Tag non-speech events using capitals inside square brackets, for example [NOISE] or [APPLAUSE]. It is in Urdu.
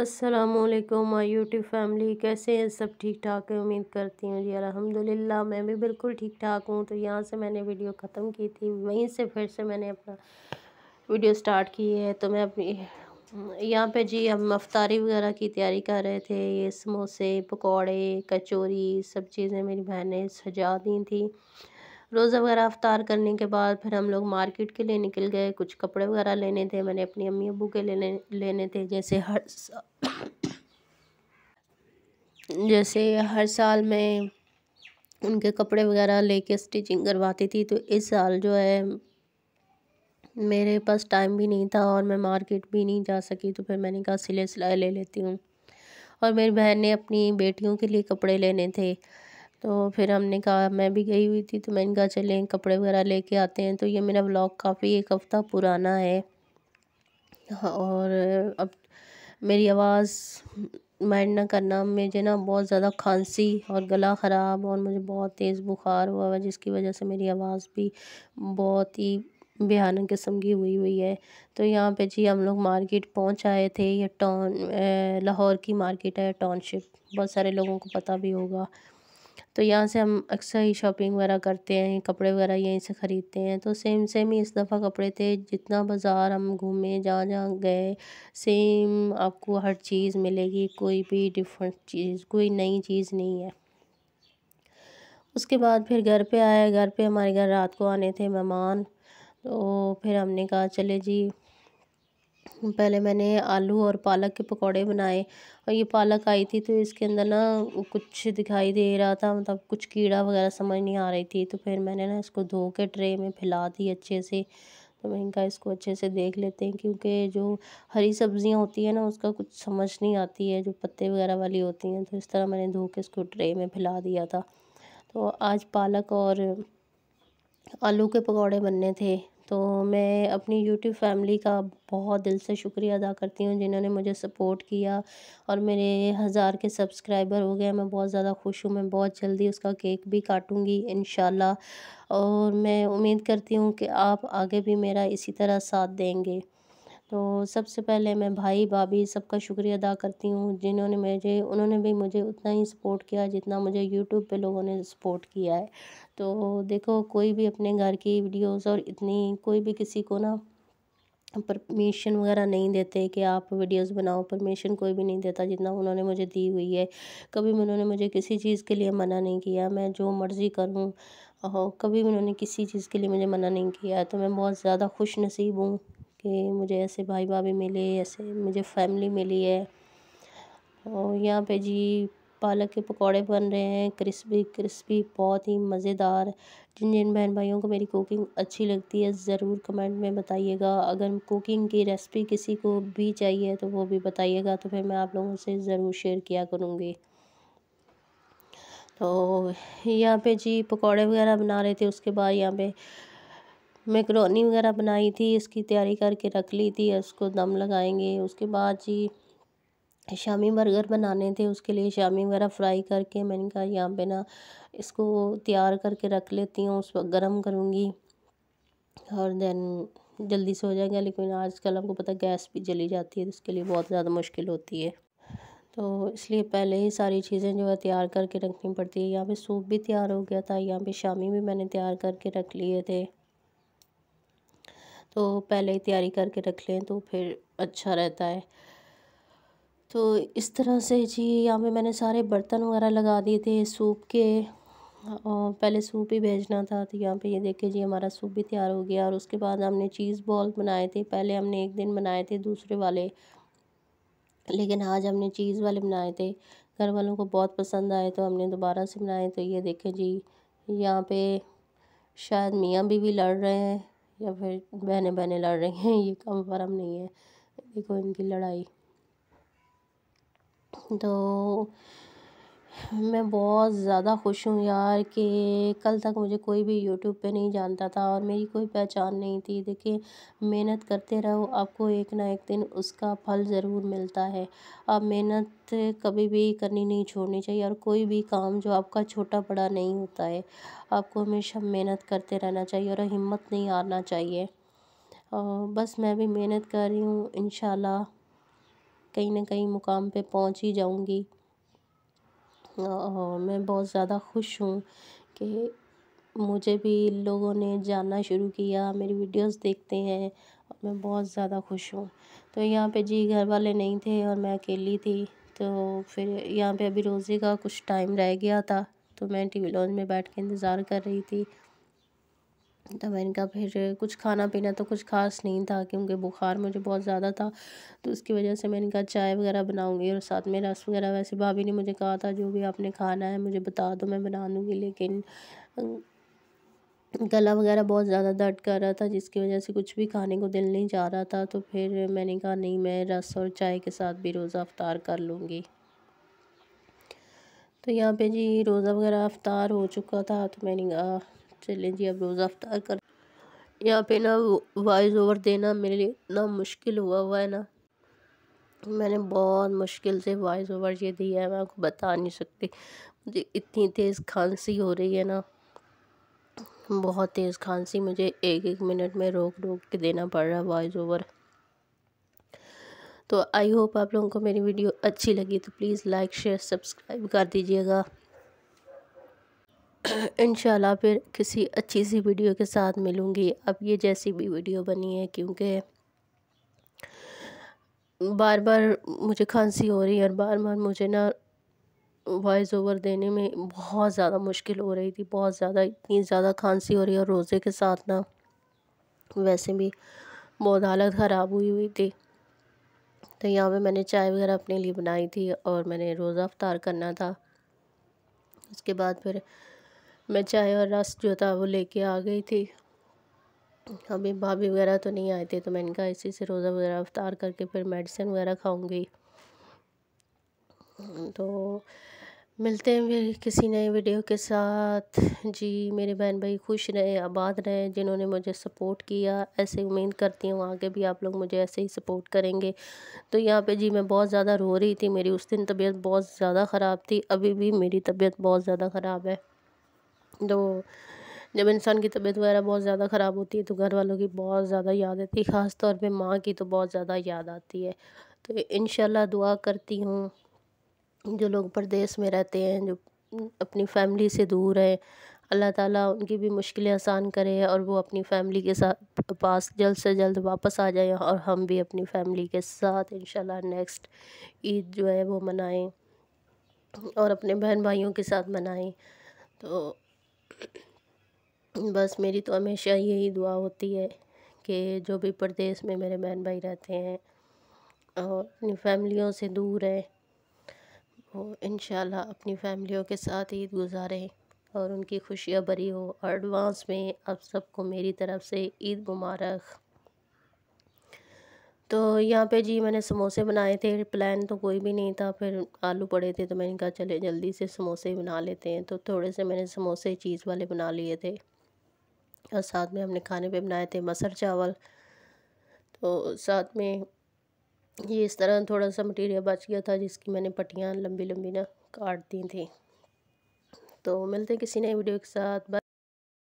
السلام علیکم مائی یوٹیوب فیملی کیسے ہیں سب ٹھیک ٹھاک امید کرتی ہوں جی الحمدللہ میں بھی بالکل ٹھیک ٹھاک ہوں تو یہاں سے میں نے ویڈیو ختم کی تھی وہیں سے پھر سے میں نے اپنا ویڈیو سٹارٹ کی ہے تو میں اپنی یہاں پہ جی ہم افطاری وغیرہ کی تیاری کر رہے تھے یہ سموسے پکوڑے کچوری سب چیزیں میری بہن نے سجا دی تھیں روزہ وغیرہ افطار کرنے کے بعد پھر ہم لوگ مارکیٹ کے لیے نکل گئے کچھ کپڑے وغیرہ لینے تھے میں نے اپنی امی ابو کے لیے لینے تھے جیسے ہر جیسے ہر سال میں ان کے کپڑے وغیرہ لے کے اسٹیچنگ کرواتی تھی تو اس سال جو ہے میرے پاس ٹائم بھی نہیں تھا اور میں مارکیٹ بھی نہیں جا سکی تو پھر میں نے کہا سلے سلائی لے لیتی ہوں اور میری بہن نے اپنی بیٹیوں کے لیے کپڑے لینے تھے تو پھر ہم نے کہا میں بھی گئی ہوئی تھی تو میں نے کہا چلیں کپڑے وغیرہ لے کے آتے ہیں تو یہ میرا بلاگ کافی ایک ہفتہ پرانا ہے اور اب میری آواز مائنڈ نہ کرنا مجھے نا بہت زیادہ کھانسی اور گلا خراب اور مجھے بہت تیز بخار ہوا ہوا ہے جس کی وجہ سے میری آواز بھی بہت ہی بھیانک قسم کی ہوئی ہوئی ہے تو یہاں پہ جی ہم لوگ مارکیٹ پہنچ آئے تھے یہ ٹاؤن لاہور کی مارکیٹ ہے ٹاؤن شپ بہت سارے لوگوں کو پتہ بھی ہوگا تو یہاں سے ہم اکثر ہی شاپنگ وغیرہ کرتے ہیں کپڑے وغیرہ یہیں سے خریدتے ہیں تو سیم سیم ہی اس دفعہ کپڑے تھے جتنا بازار ہم گھومے جہاں جہاں گئے سیم آپ کو ہر چیز ملے گی کوئی بھی ڈفرینٹ چیز کوئی نئی چیز نہیں ہے اس کے بعد پھر گھر پہ آئے گھر پہ ہمارے گھر رات کو آنے تھے مہمان تو پھر ہم نے کہا چلے جی پہلے میں نے آلو اور پالک کے پکوڑے بنائے اور یہ پالک آئی تھی تو اس کے اندر نا کچھ دکھائی دے رہا تھا مطلب کچھ کیڑا وغیرہ سمجھ نہیں آ رہی تھی تو پھر میں نے نا اس کو دھو کے ٹرے میں پھیلا دی اچھے سے تو میں کہا اس کو اچھے سے دیکھ لیتے ہیں کیونکہ جو ہری سبزیاں ہوتی ہیں نا اس کا کچھ سمجھ نہیں آتی ہے جو پتے وغیرہ والی ہوتی ہیں تو اس طرح میں نے دھو کے اس کو ٹرے میں پھیلا دیا تھا تو آج پالک اور آلو کے پکوڑے بننے تھے تو میں اپنی یوٹیوب فیملی کا بہت دل سے شکریہ ادا کرتی ہوں جنہوں نے مجھے سپورٹ کیا اور میرے ہزار کے سبسکرائبر ہو گئے میں بہت زیادہ خوش ہوں میں بہت جلدی اس کا کیک بھی کاٹوں گی انشاءاللہ اور میں امید کرتی ہوں کہ آپ آگے بھی میرا اسی طرح ساتھ دیں گے تو سب سے پہلے میں بھائی بھابھی سب کا شکریہ ادا کرتی ہوں جنہوں نے مجھے انہوں نے بھی مجھے اتنا ہی سپورٹ کیا جتنا مجھے یوٹیوب پہ لوگوں نے سپورٹ کیا ہے تو دیکھو کوئی بھی اپنے گھر کی ویڈیوز اور اتنی کوئی بھی کسی کو نا پرمیشن وغیرہ نہیں دیتے کہ آپ ویڈیوز بناؤ پرمیشن کوئی بھی نہیں دیتا جتنا انہوں نے مجھے دی ہوئی ہے کبھی انہوں نے مجھے کسی چیز کے لیے منع نہیں کیا میں جو مرضی کروں کبھی انہوں نے کسی چیز کے لیے مجھے منع نہیں کیا تو میں بہت زیادہ خوش نصیب ہوں کہ مجھے ایسے بھائی بھابھی بھی ملے ایسے مجھے فیملی ملی ہے اور یہاں پہ جی پالک کے پکوڑے بن رہے ہیں کرسپی کرسپی بہت ہی مزیدار جن جن بہن بھائیوں کو میری کوکنگ اچھی لگتی ہے ضرور کمنٹ میں بتائیے گا اگر کوکنگ کی ریسپی کسی کو بھی چاہیے تو وہ بھی بتائیے گا تو پھر میں آپ لوگوں سے ضرور شیئر کیا کروں گی تو یہاں پہ جی پکوڑے وغیرہ بنا رہے تھے اس کے بعد یہاں پہ میکرونی وغیرہ بنائی تھی اس کی تیاری کر کے رکھ لی تھی اس کو دم لگائیں گے اس کے بعد جی شامی برگر بنانے تھے اس کے لیے شامی وغیرہ فرائی کر کے میں نے کہا یہاں پہ نا اس کو تیار کر کے رکھ لیتی ہوں اس وقت گرم کروں گی اور دین جلدی سے ہو جائے گا لیکن آج کل آپ کو پتہ گیس بھی جلی جاتی ہے اس کے لیے بہت زیادہ مشکل ہوتی ہے تو اس لیے پہلے ہی ساری چیزیں جو ہے تیار کر کے رکھنی پڑتی ہے یہاں پہ سوپ بھی تیار ہو گیا تھا یہاں پہ شامی بھی میں نے تیار کر کے رکھ لیے تھے تو پہلے ہی تیاری کر کے رکھ لیں تو پھر اچھا رہتا ہے تو اس طرح سے جی یہاں پہ میں نے سارے برتن وغیرہ لگا دیے تھے سوپ کے اور پہلے سوپ ہی بھیجنا تھا تو یہاں پہ یہ دیکھیں جی ہمارا سوپ بھی تیار ہو گیا اور اس کے بعد ہم نے چیز بال بنائے تھے پہلے ہم نے ایک دن بنائے تھے دوسرے والے لیکن آج ہم نے چیز والے بنائے تھے گھر والوں کو بہت پسند آئے تو ہم نے دوبارہ سے بنائے تو یہ دیکھیں جی یہاں پہ شاید میاں بھی لڑ رہے ہیں یا پھر بہنے بہنے لڑ رہی ہیں یہ کم فرم نہیں ہے دیکھو ان کی لڑائی تو میں بہت زیادہ خوش ہوں یار کہ کل تک مجھے کوئی بھی یوٹیوب پہ نہیں جانتا تھا اور میری کوئی پہچان نہیں تھی دیکھیں محنت کرتے رہو آپ کو ایک نہ ایک دن اس کا پھل ضرور ملتا ہے آپ محنت کبھی بھی کرنی نہیں چھوڑنی چاہیے اور کوئی بھی کام جو آپ کا چھوٹا بڑا نہیں ہوتا ہے آپ کو ہمیشہ محنت کرتے رہنا چاہیے اور ہمت نہیں ہارنا چاہیے اور بس میں بھی محنت کر رہی ہوں انشاءاللہ کہیں نہ کہیں مقام پہ پہنچ ہی جاؤں گی اور میں بہت زیادہ خوش ہوں کہ مجھے بھی لوگوں نے جاننا شروع کیا میری ویڈیوز دیکھتے ہیں میں بہت زیادہ خوش ہوں تو یہاں پہ جی گھر والے نہیں تھے اور میں اکیلی تھی تو پھر یہاں پہ ابھی روزے کا کچھ ٹائم رہ گیا تھا تو میں ٹی وی لانچ میں بیٹھ کے انتظار کر رہی تھی تو میں نے کہا پھر کچھ کھانا پینا تو کچھ خاص نہیں تھا کیونکہ بخار مجھے بہت زیادہ تھا تو اس کی وجہ سے میں نے کہا چائے وغیرہ بناؤں گی اور ساتھ میں رس وغیرہ ویسے بھابھی نے مجھے کہا تھا جو بھی آپ نے کھانا ہے مجھے بتا دو میں بنا دوں گی لیکن گلا وغیرہ بہت زیادہ درد کر رہا تھا جس کی وجہ سے کچھ بھی کھانے کو دل نہیں جا رہا تھا تو پھر میں نے کہا نہیں میں رس اور چائے کے ساتھ بھی روزہ افطار کر لوں گی تو یہاں پہ جی روزہ وغیرہ افطار ہو چکا تھا تو میں نے کہا چلیں جی اب روزہ افطار کر یہاں پہ نا وائز اوور دینا میرے لیے اتنا مشکل ہوا ہوا ہے نا میں نے بہت مشکل سے وائز اوور یہ دیا ہے میں آپ کو بتا نہیں سکتی مجھے اتنی تیز کھانسی ہو رہی ہے نا بہت تیز کھانسی مجھے ایک ایک منٹ میں روک روک کے دینا پڑ رہا ہے وائز اوور تو آئی ہوپ آپ لوگوں کو میری ویڈیو اچھی لگی تو پلیز لائک شیئر سبسکرائب کر دیجیے گا [COUGHS] انشاءاللہ پھر کسی اچھی سی ویڈیو کے ساتھ ملوں گی اب یہ جیسی بھی ویڈیو بنی ہے کیونکہ بار بار مجھے کھانسی ہو رہی ہے اور بار بار مجھے نا وائس اوور دینے میں بہت زیادہ مشکل ہو رہی تھی بہت زیادہ اتنی زیادہ کھانسی ہو رہی ہے اور روزے کے ساتھ نا ویسے بھی بہت حالت خراب ہوئی ہوئی تھی تو یہاں پہ میں نے چائے وغیرہ اپنے لیے بنائی تھی اور میں نے روزہ افطار کرنا تھا اس کے بعد پھر میں چائے اور رس جو تھا وہ لے کے آ گئی تھی ابھی بھابھی وغیرہ تو نہیں آئے تھے تو میں ان کا اسی سے روزہ وغیرہ افطار کر کے پھر میڈیسن وغیرہ کھاؤں گی تو ملتے ہیں پھر کسی نئے ویڈیو کے ساتھ جی میرے بہن بھائی خوش رہے آباد رہے جنہوں نے مجھے سپورٹ کیا ایسے امید کرتی ہوں وہاں کے بھی آپ لوگ مجھے ایسے ہی سپورٹ کریں گے تو یہاں پہ جی میں بہت زیادہ رو رہی تھی میری اس دن طبیعت بہت زیادہ خراب تھی ابھی بھی میری طبیعت بہت زیادہ خراب ہے تو جب انسان کی طبیعت وغیرہ بہت زیادہ خراب ہوتی ہے تو گھر والوں کی بہت زیادہ یاد آتی ہے خاص طور پہ ماں کی تو بہت زیادہ یاد آتی ہے تو انشاءاللہ اللہ دعا کرتی ہوں جو لوگ پردیس میں رہتے ہیں جو اپنی فیملی سے دور ہیں اللہ تعالیٰ ان کی بھی مشکلیں آسان کرے اور وہ اپنی فیملی کے ساتھ پاس جلد سے جلد واپس آ جائیں اور ہم بھی اپنی فیملی کے ساتھ انشاءاللہ نیکسٹ عید جو ہے وہ منائیں اور اپنے بہن بھائیوں کے ساتھ منائیں تو بس میری تو ہمیشہ یہی دعا ہوتی ہے کہ جو بھی پردیس میں میرے بہن بھائی رہتے ہیں اور اپنی فیملیوں سے دور ہیں وہ انشاءاللہ اپنی فیملیوں کے ساتھ عید گزاریں اور ان کی خوشیاں بری ہو اور ایڈوانس میں اب سب کو میری طرف سے عید مبارک تو یہاں پہ جی میں نے سموسے بنائے تھے پلان تو کوئی بھی نہیں تھا پھر آلو پڑے تھے تو میں نے کہا چلے جلدی سے سموسے بنا لیتے ہیں تو تھوڑے سے میں نے سموسے چیز والے بنا لیے تھے اور ساتھ میں ہم نے کھانے پہ بنائے تھے مسر چاول تو ساتھ میں یہ اس طرح تھوڑا سا مٹیریل بچ گیا تھا جس کی میں نے پٹیاں لمبی لمبی نہ کاٹ دی تھیں تو ملتے کسی نئے ویڈیو کے ساتھ